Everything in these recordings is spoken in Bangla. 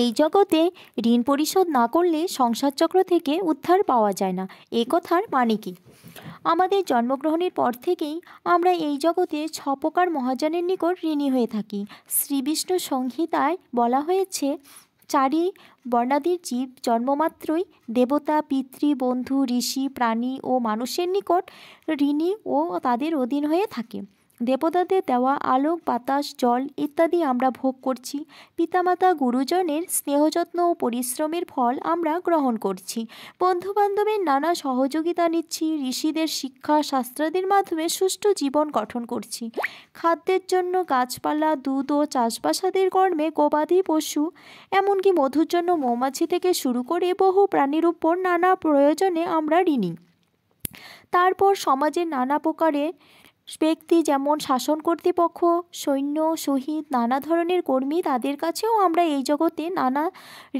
এই জগতে ঋণ পরিশোধ না করলে সংসার চক্র থেকে উদ্ধার পাওয়া যায় না এ কথার মানে কি আমাদের জন্মগ্রহণের পর থেকেই আমরা এই জগতে ছপকার মহাজনের নিকট ঋণী হয়ে থাকি শ্রীবিষ্ণু সংহিতায় বলা হয়েছে চারি বর্ণাদির জীব জন্মমাত্রই দেবতা পিতৃ বন্ধু ঋষি প্রাণী ও মানুষের নিকট ঋণী ও তাদের অধীন হয়ে থাকে দেবতাদের দেওয়া আলোক বাতাস জল ইত্যাদি আমরা ভোগ করছি পিতামাতা গুরুজনের স্নেহযত্ন ও পরিশ্রমের ফল আমরা গ্রহণ করছি বন্ধুবান্ধবের নানা সহযোগিতা নিচ্ছি ঋষিদের শিক্ষা শাস্ত্রাদির মাধ্যমে সুষ্ঠু জীবন গঠন করছি খাদ্যের জন্য গাছপালা দুধ ও চাষবাসাদের কর্মে গবাদি পশু এমনকি মধুর জন্য মৌমাছি থেকে শুরু করে বহু প্রাণীর উপর নানা প্রয়োজনে আমরা ঋণী তারপর সমাজের নানা প্রকারের ব্যক্তি যেমন শাসন কর্তৃপক্ষ সৈন্য শহীদ নানা ধরনের কর্মী তাদের কাছেও আমরা এই জগতে নানা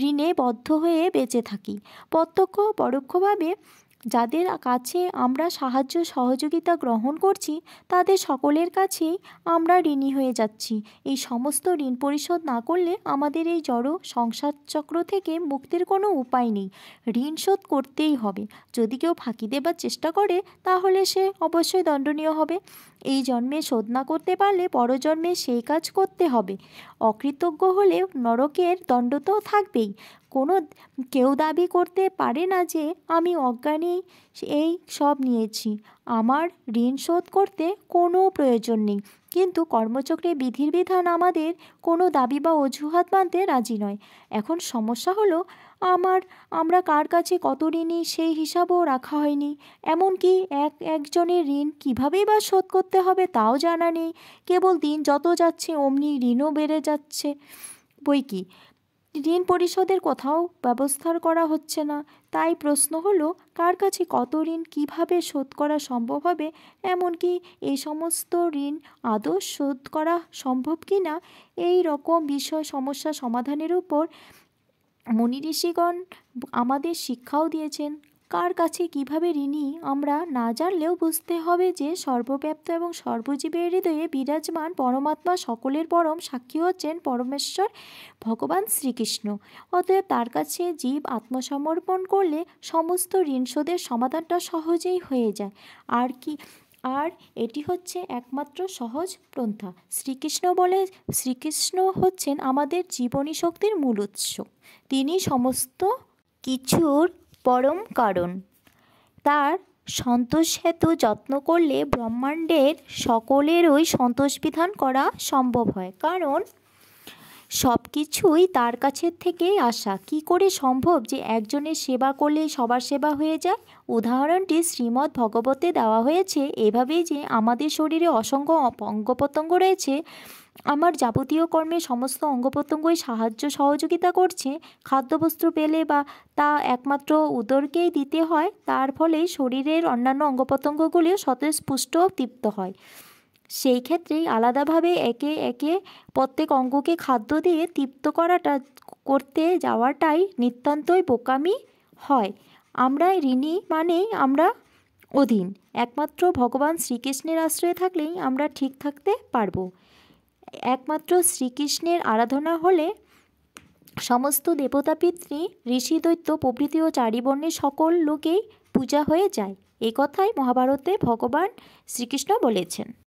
ঋণে বদ্ধ হয়ে বেঁচে থাকি প্রত্যক্ষ পরোক্ষভাবে যাদের কাছে আমরা সাহায্য সহযোগিতা গ্রহণ করছি তাদের সকলের কাছেই আমরা ঋণী হয়ে যাচ্ছি এই সমস্ত ঋণ পরিশোধ না করলে আমাদের এই জড়ো সংসার চক্র থেকে মুক্তির কোনো উপায় নেই ঋণ শোধ করতেই হবে যদি কেউ ফাঁকি দেবার চেষ্টা করে তাহলে সে অবশ্যই দণ্ডনীয় হবে এই জন্মে শোধ না করতে পারলে পরজন্মে সেই কাজ করতে হবে অকৃতজ্ঞ হলে নরকের দণ্ড তো থাকবেই কোনো কেউ দাবি করতে পারে না যে আমি অজ্ঞানেই এই সব নিয়েছি আমার ঋণ শোধ করতে কোনো প্রয়োজন নেই কিন্তু কর্মচক্রে বিধির বিধান আমাদের কোনো দাবি বা অজুহাত মানতে রাজি নয় এখন সমস্যা হলো আমার আমরা কার কাছে কত ঋণই সেই হিসাবও রাখা হয়নি এমনকি এক একজনের ঋণ কীভাবেই বা শোধ করতে হবে তাও জানা নেই কেবল দিন যত যাচ্ছে অমনি ঋণও বেড়ে যাচ্ছে বই কি ঋণ পরিশোধের কোথাও ব্যবস্থার করা হচ্ছে না তাই প্রশ্ন হলো কার কাছে কত ঋণ কিভাবে শোধ করা সম্ভব হবে এমনকি এই সমস্ত ঋণ আদৌ শোধ করা সম্ভব কি না এই রকম বিষয় সমস্যা সমাধানের উপর ঋষিগণ আমাদের শিক্ষাও দিয়েছেন কার কাছে কিভাবে ঋণী আমরা না জানলেও বুঝতে হবে যে সর্বব্যাপ্ত এবং সর্বজীবের হৃদয়ে বিরাজমান পরমাত্মা সকলের পরম সাক্ষী হচ্ছেন পরমেশ্বর ভগবান শ্রীকৃষ্ণ অতএব তার কাছে জীব আত্মসমর্পণ করলে সমস্ত ঋণ শোধের সমাধানটা সহজেই হয়ে যায় আর কি আর এটি হচ্ছে একমাত্র সহজ পন্থা শ্রীকৃষ্ণ বলে শ্রীকৃষ্ণ হচ্ছেন আমাদের জীবনী শক্তির মূল উৎস তিনি সমস্ত কিছুর পরম কারণ তার সন্তোষ হেতু যত্ন করলে ব্রহ্মাণ্ডের সকলেরই সন্তোষ বিধান করা সম্ভব হয় কারণ সব কিছুই তার কাছের থেকেই আসা কি করে সম্ভব যে একজনের সেবা করলে সবার সেবা হয়ে যায় উদাহরণটি শ্রীমদ্ ভগবতে দেওয়া হয়েছে এভাবেই যে আমাদের শরীরে অসংখ্য অঙ্গ প্রত্যঙ্গ রয়েছে আমার যাবতীয় কর্মে সমস্ত অঙ্গ প্রত্যঙ্গই সাহায্য সহযোগিতা করছে খাদ্যবস্তু পেলে বা তা একমাত্র উদরকেই দিতে হয় তার ফলে শরীরের অন্যান্য অঙ্গ প্রত্যঙ্গগুলিও স্বতঃস্পুষ্ট তৃপ্ত হয় সেই ক্ষেত্রেই আলাদাভাবে একে একে প্রত্যেক অঙ্গকে খাদ্য দিয়ে তৃপ্ত করাটা করতে যাওয়াটাই নিতান্তই বোকামি হয় আমরা ঋণী মানেই আমরা অধীন একমাত্র ভগবান শ্রীকৃষ্ণের আশ্রয়ে থাকলেই আমরা ঠিক থাকতে পারবো একমাত্র শ্রীকৃষ্ণের আরাধনা হলে সমস্ত দেবতা পিতৃ ঋষি দৈত্য প্রভৃতি ও চারিবর্ণের সকল লোকেই পূজা হয়ে যায় এ কথাই মহাভারতে ভগবান শ্রীকৃষ্ণ বলেছেন